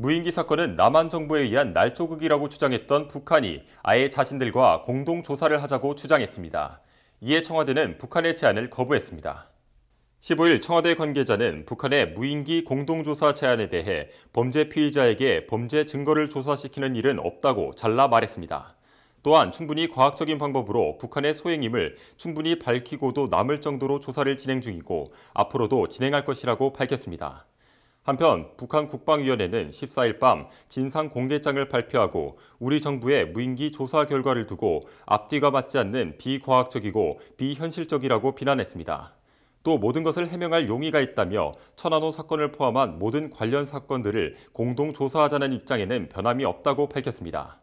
무인기 사건은 남한 정부에 의한 날조극이라고 주장했던 북한이 아예 자신들과 공동 조사를 하자고 주장했습니다. 이에 청와대는 북한의 제안을 거부했습니다. 15일 청와대 관계자는 북한의 무인기 공동조사 제안에 대해 범죄 피의자에게 범죄 증거를 조사시키는 일은 없다고 잘라 말했습니다. 또한 충분히 과학적인 방법으로 북한의 소행임을 충분히 밝히고도 남을 정도로 조사를 진행 중이고 앞으로도 진행할 것이라고 밝혔습니다. 한편 북한 국방위원회는 14일 밤 진상 공개장을 발표하고 우리 정부의 무인기 조사 결과를 두고 앞뒤가 맞지 않는 비과학적이고 비현실적이라고 비난했습니다. 또 모든 것을 해명할 용의가 있다며 천안호 사건을 포함한 모든 관련 사건들을 공동 조사하자는 입장에는 변함이 없다고 밝혔습니다.